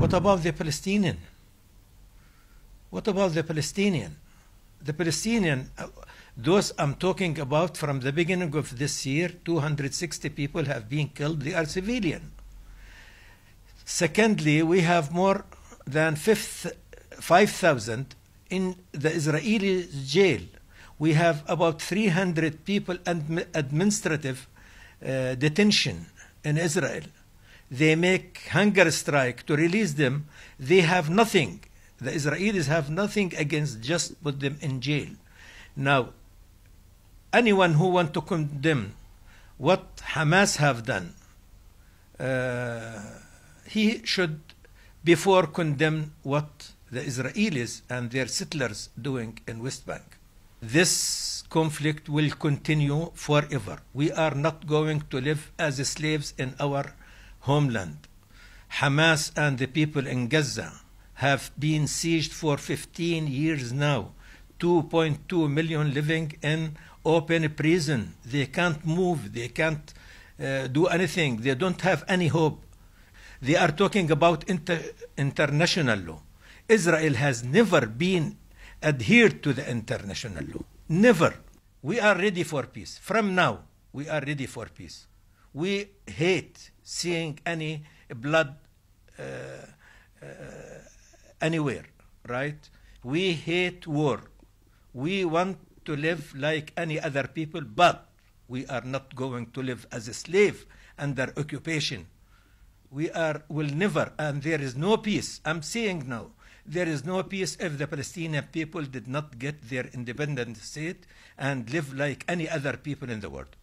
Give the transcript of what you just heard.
What about the Palestinian? What about the Palestinian? The Palestinian, uh, those I'm talking about from the beginning of this year, 260 people have been killed. They are civilian. Secondly, we have more than 5,000 in the Israeli jail. We have about 300 people in administrative uh, detention in Israel they make hunger strike to release them, they have nothing. The Israelis have nothing against just put them in jail. Now, anyone who want to condemn what Hamas have done, uh, he should before condemn what the Israelis and their settlers doing in West Bank. This conflict will continue forever. We are not going to live as slaves in our homeland. Hamas and the people in Gaza have been sieged for 15 years now. 2.2 million living in open prison. They can't move. They can't uh, do anything. They don't have any hope. They are talking about inter international law. Israel has never been adhered to the international law. Never. We are ready for peace. From now, we are ready for peace we hate seeing any blood uh, uh, anywhere, right? We hate war. We want to live like any other people, but we are not going to live as a slave under occupation. We are will never, and there is no peace. I'm saying now, there is no peace if the Palestinian people did not get their independent state and live like any other people in the world.